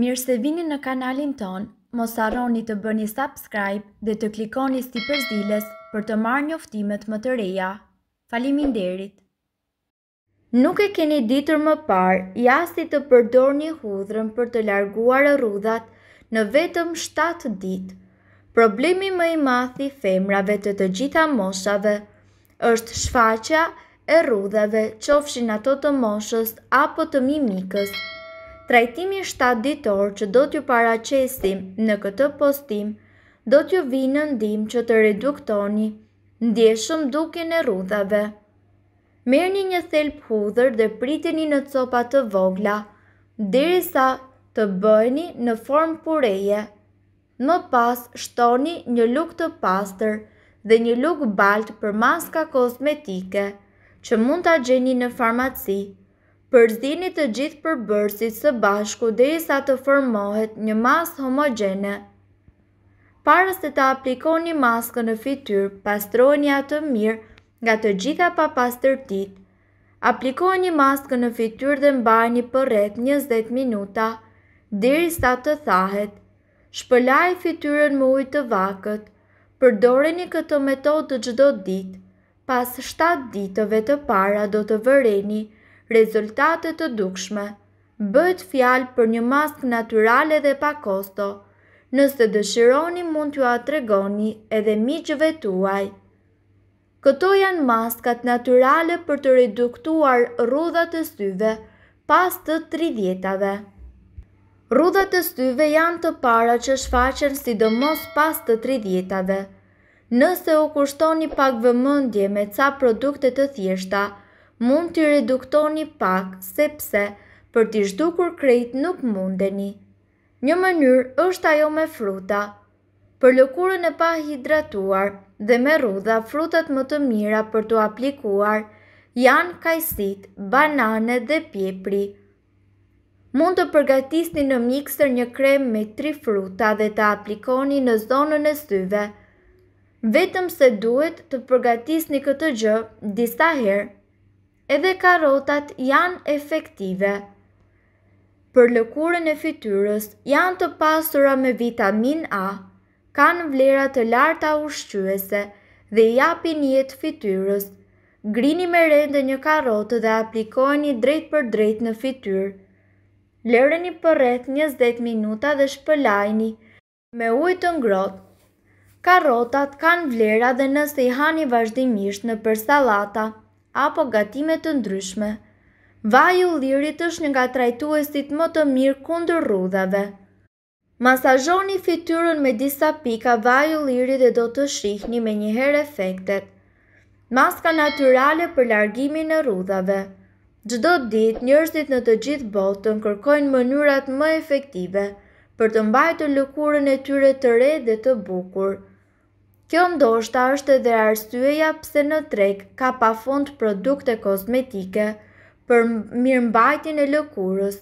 Mirë se vini në kanalin ton, mos arroni të bëni subscribe dhe të klikoni sti përzilës për të marrë njoftimet më të reja. Falimin derit! Nuk e keni ditur më par, jasti të përdor një hudrën për të larguar rrudat në vetëm 7 dit. Problemi më i mathi femrave të të gjitha moshave është shfaqa e rrudave qofshin ato të moshës apo të mimikës Trajtimi 7 ditor që do t'ju paracesim në këtë postim, do t'ju vinë në ndim që të reduktoni, ndje shumë duke në rudhave. Merë një një thelp hudhër dhe pritini në copa të vogla, dhe sa të bëjni në form pureje. Më pas shtoni një luk të pastër dhe një luk balt për maska kosmetike, që mund t'a gjeni në farmaci, përzini të gjithë përbërësit së bashku dhe i sa të formohet një masë homogene. Parës të të aplikoni maskë në fityr, pastroni atë mirë nga të gjitha pa pastërtit. Aplikoni maskë në fityr dhe mbajni për rreth 20 minuta, diri sa të thahet. Shpëlaj fityrën më ujtë vakët, përdoreni këtë metodë të gjdo ditë, pas 7 ditëve të para do të vëreni, rezultate të dukshme. Bëjt fjalë për një maskë naturale dhe pa kosto, nëse dëshironi mund t'ju atregoni edhe mi tuaj. Këto janë maskat naturale për të reduktuar rrudhat të styve pas të tri djetave. Rrudhat të styve janë të para që shfaqen sidomos pas të tri djetave. Nëse u kushtoni pak vëmëndje me ca produkte të thjeshta, mund të reduktoni pak sepse për t'i zhdukur krejt nuk mundeni. Një mënyrë është ajo me fruta. Për lëkurën e pa hidratuar dhe me rudha frutat më të mira për t'u aplikuar janë kajsit, banane dhe pjepri. Mund të përgatisni në mikser një krem me tri fruta dhe të aplikoni në zonën e syve. Vetëm se duhet të përgatisni këtë gjë disa herë edhe karotat janë efektive. Për lëkurën e fytyrës janë të pasura me vitamin A, kanë vlera të larta ushqyese dhe japin jetë fytyrës. Grini me rende një karotë dhe aplikojni drejt për drejt në fytyrë. Lëreni për rreth 20 minuta dhe shpëlajni me ujë të ngrohtë. Karotat kanë vlera dhe nëse i hani vazhdimisht në për sallata, apo gatimet të ndryshme. u lirit është një nga trajtuesit më të mirë kundër rudhave. Masazhoni fityrën me disa pika u lirit dhe do të shihni me njëherë efektet. Maska naturale për largimin e rudhave. Gjdo dit, njërësit në të gjithë botën kërkojnë mënyrat më efektive për të mbajtë lëkurën e tyre të re dhe të bukurë. Kjo ndoshta është edhe arsyeja pse në treg ka pa produkte kosmetike për mirëmbajtjen e lëkurës,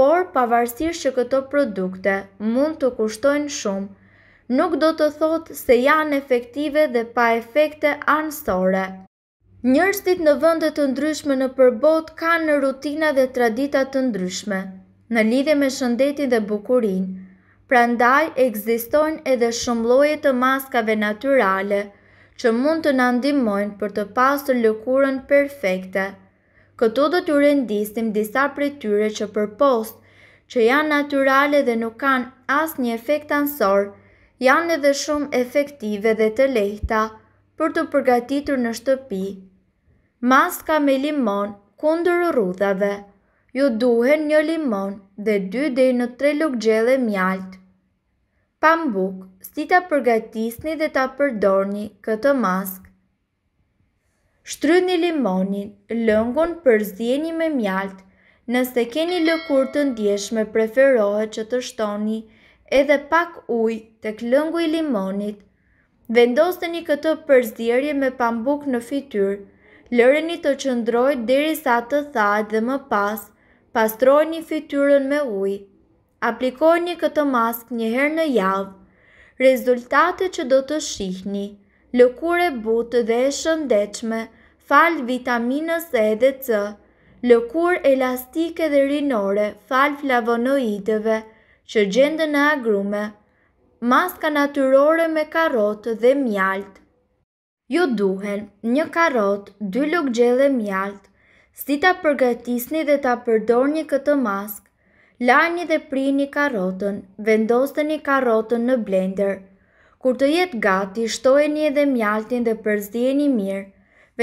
por pavarësisht që këto produkte mund të kushtojnë shumë, nuk do të thotë se janë efektive dhe pa efekte anësore. Njërstit në vëndet të ndryshme në përbot kanë në rutina dhe tradita të ndryshme, në lidhe me shëndetin dhe bukurinë, Prandaj ekzistojnë edhe shumë lloje të maskave natyrale që mund të na ndihmojnë për të pasur lëkurën perfekte. Këtu do të rendisim disa prej tyre që përpost që janë natyrale dhe nuk kanë asnjë efekt ansor, janë edhe shumë efektive dhe të lehta për të përgatitur në shtëpi. Maska me limon kundër rruthave. Ju duhen një limon dhe 2 dhe në 3 lukë gjele mjalt. Pambuk, si të përgatisni dhe të përdorni këtë mask. Shtry një limonin, lëngun përzjeni me mjalt, nëse keni lëkur të ndjeshme preferohet që të shtoni edhe pak uj të këllëngu i limonit. Vendosteni këtë përzierje me pambuk në fityr, lëreni të qëndroj deri sa të thajt dhe më pasë, pastroni fytyrën me ujë. Aplikojni këtë mask një herë në javë. Rezultatet që do të shihni: lëkure butë dhe e shëndetshme, fal vitaminës E dhe C, lëkurë elastike dhe rinore, fal flavonoideve që gjenden në agrume, maska natyrore me karotë dhe mjaltë. Ju jo duhen një karotë, dy lukë gjele mjaltë, Si ta përgatisni dhe ta përdorni këtë mask, lajni dhe prini karotën, vendosteni karotën në blender. Kur të jetë gati, shtojeni edhe mjaltin dhe përzdjeni mirë,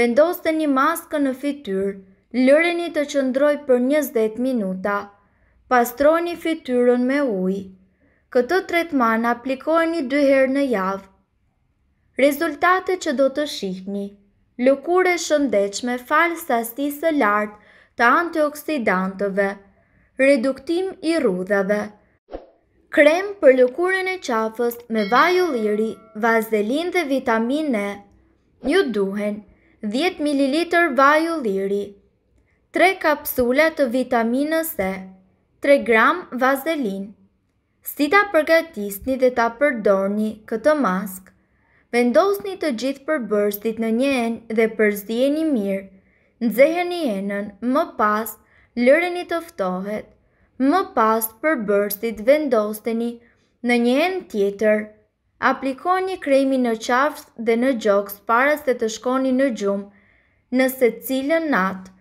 vendosteni maskën në fityr, lëreni të qëndroj për 20 minuta, pastroni fityrën me ujë. Këtë tretman aplikojni herë në javë. Rezultate që do të shihni lukure shëndechme falë sastisë lartë të antioksidantëve, reduktim i rudhëve. Krem për lukurën e qafës me vaju liri, vazelin dhe vitamin E. Ju duhen 10 ml vaju liri, 3 kapsula të vitaminës E, 3 gram vazelin. Si ta përgatisni dhe ta përdorni këtë maskë? Vendosni të gjithë për bërstit në njenë dhe përzdjeni mirë, nëzëheni enën, më pas, lëreni të ftohet, më pas për bërstit vendosteni në njenë tjetër, aplikoni kremi në qafës dhe në gjokës para të të shkoni në gjumë, nëse cilën natë,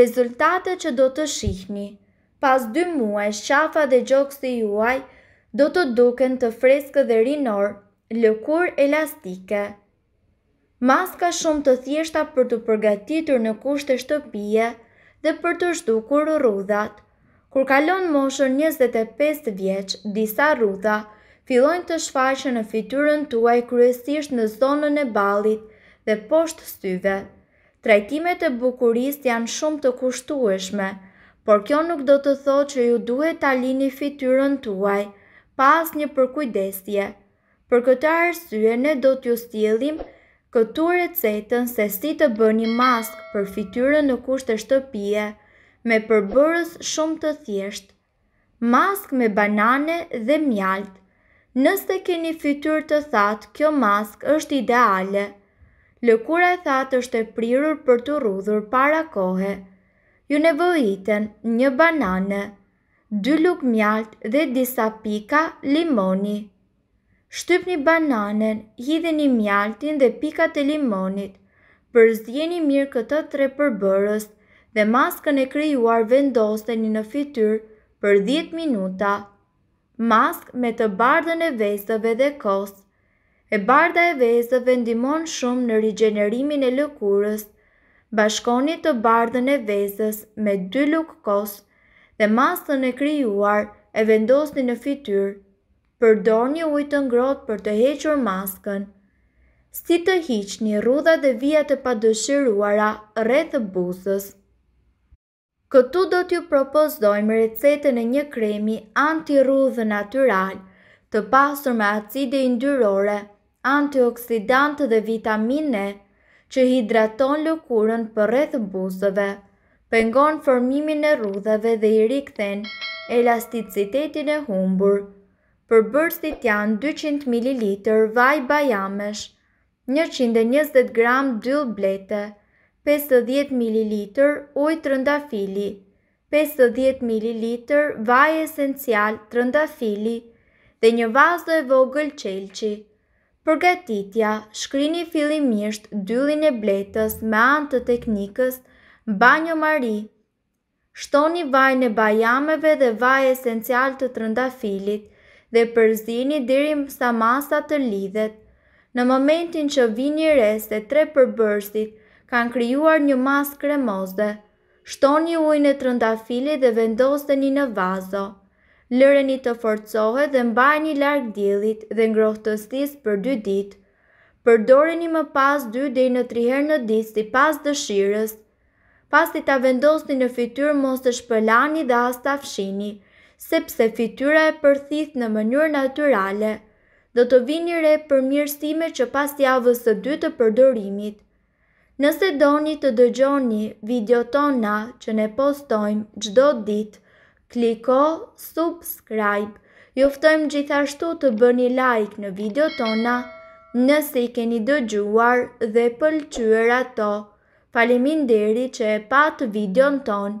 rezultate që do të shihni, pas dy muaj, qafa dhe gjokës të juaj, do të duken të freskë dhe rinorë, lëkur elastike. Maska shumë të thjeshta për të përgatitur në kushte shtëpie dhe për të shtukur rrudhat. Kur kalon moshën 25 vjeç, disa rrudha fillojnë të shfaqen në fytyrën tuaj kryesisht në zonën e ballit dhe poshtë syve. Trajtimet e bukurist janë shumë të kushtueshme, por kjo nuk do të thotë që ju duhet ta lini fytyrën tuaj pa asnjë përkujdesje. Për këtë arsye ne do t'ju stjellim këtu recetën se si të bëni mask për fytyrën në kushte shtëpie me përbërës shumë të thjesht. Mask me banane dhe mjalt. Nëse keni fytyrë të thatë, kjo mask është ideale. Lëkura e thatë është e prirur për të rrudhur para kohe. Ju nevojiten një banane, dy lukë mjalt dhe disa pika limoni. Shtyp një bananen, hidhe një mjaltin dhe pikat e limonit, përzdjeni mirë këtë tre përbërës dhe maskën e kryuar vendoste një në fityr për 10 minuta. Mask me të bardhën e vezëve dhe kos. E bardha e vezëve ndimon shumë në rigenerimin e lëkurës, bashkoni të bardhën e vezës me 2 lukë kos dhe maskën e kryuar e vendosni në fityr përdor një ujtë të ngrot për të hequr maskën. Si të hiq një rruda dhe vijat e padëshiruara rreth busës. Këtu do t'ju propozdojmë recetën e një kremi anti-rudhë natural, të pasur me acide indyrore, antioksidantë dhe vitamine, që hidraton lëkurën për rreth busëve, pengon formimin e rudhave dhe i rikthen elasticitetin e humburë, për bërstit janë 200 ml vaj bajamesh, 120 g dyll blete, 50 ml uj të rëndafili, 50 ml vaj esencial të rëndafili dhe një vazdo e vogël qelqi. Përgatitja, shkrini fillimisht dyllin e bletës me anë të teknikës banjo mari. Shtoni vaj në bajameve dhe vaj esencial të trëndafilit, rëndafilit, dhe përzini diri sa masa të lidhet. Në momentin që vini res dhe tre përbërsit, kanë kryuar një mas kremozde. Shtoni ujnë e trëndafili dhe vendosteni në vazo. Lëreni të forcohet dhe mbajni larg djelit dhe ngrohtëstis për dy ditë. Përdoreni më pas 2 dhe në 3 herë në ditë si pas dëshirës. Pas të ta vendosni në fytyrë mos të shpëlani dhe as të afshini, sepse fityra e përthith në mënyrë naturale, do të vini re për që pas javës të dy të përdorimit. Nëse doni të dëgjoni video tona që ne postojmë gjdo dit, kliko subscribe, juftojmë gjithashtu të bëni like në video tona, nëse i keni dëgjuar dhe pëlqyër ato. Falimin deri që e patë video në tonë.